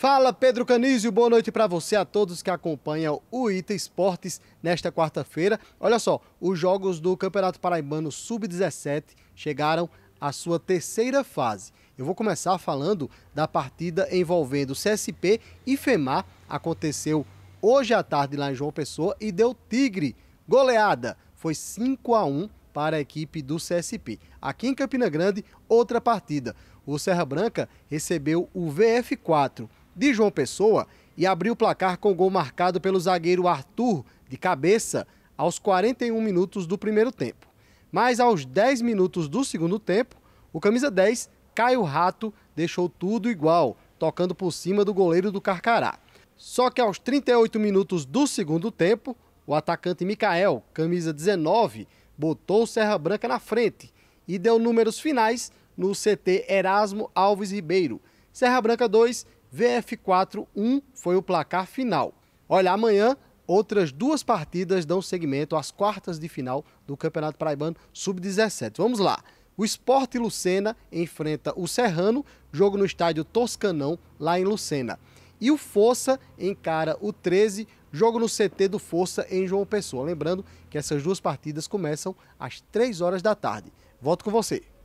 Fala Pedro Canizio, boa noite para você, a todos que acompanham o Ita Esportes nesta quarta-feira. Olha só, os jogos do Campeonato Paraibano Sub-17 chegaram à sua terceira fase. Eu vou começar falando da partida envolvendo CSP e FEMAR. Aconteceu hoje à tarde lá em João Pessoa e deu Tigre. Goleada foi 5 a 1 para a equipe do CSP. Aqui em Campina Grande, outra partida. O Serra Branca recebeu o VF4 de João Pessoa e abriu o placar com o gol marcado pelo zagueiro Arthur, de cabeça, aos 41 minutos do primeiro tempo. Mas aos 10 minutos do segundo tempo, o camisa 10, Caio Rato, deixou tudo igual, tocando por cima do goleiro do Carcará. Só que aos 38 minutos do segundo tempo, o atacante Mikael, camisa 19, botou o Serra Branca na frente e deu números finais no CT Erasmo Alves Ribeiro. Serra Branca 2, VF4 1 foi o placar final. Olha, amanhã outras duas partidas dão seguimento às quartas de final do Campeonato Paraibano Sub-17. Vamos lá. O Esporte Lucena enfrenta o Serrano, jogo no estádio Toscanão, lá em Lucena. E o Força encara o 13, jogo no CT do Força em João Pessoa. Lembrando que essas duas partidas começam às 3 horas da tarde. Volto com você.